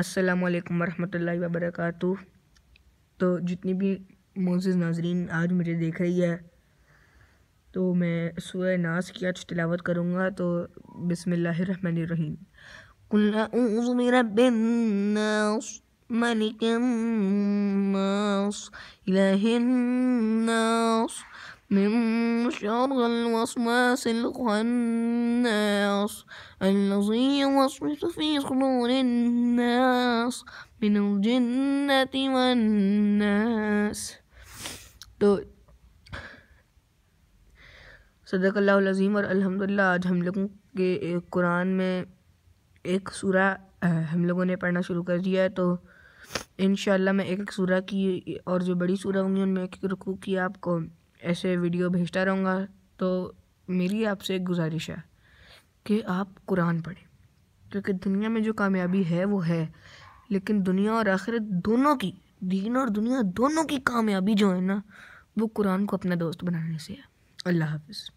अस्सलाम वालेकुम वरहमतुल्लाहि तो जितनी भी मोज़ नाजरीन आज मुझे देख रही है तो मैं सूर्य नास की आज तिलावत करूँगा तो बिसमीम मलिक من شر الوسواس الخناس الذي يوسوس في صدور الناس من الجنة والناس तो सदक़ल्लाज़ीम और अल्हम्दुलिल्लाह आज हम लोगों के कुरान में एक सूरा हम लोगों ने पढ़ना शुरू कर दिया है तो इन मैं एक एक सूरा की और जो बड़ी सूरा होंगी उनमें एक एक रुकू की आपको ऐसे वीडियो भेजता रहूँगा तो मेरी आपसे एक गुजारिश है कि आप कुरान पढ़ें क्योंकि दुनिया में जो कामयाबी है वो है लेकिन दुनिया और आखिरत दोनों की दीन और दुनिया दोनों की कामयाबी जो है ना वो कुरान को अपना दोस्त बनाने से है अल्लाह हाफिज़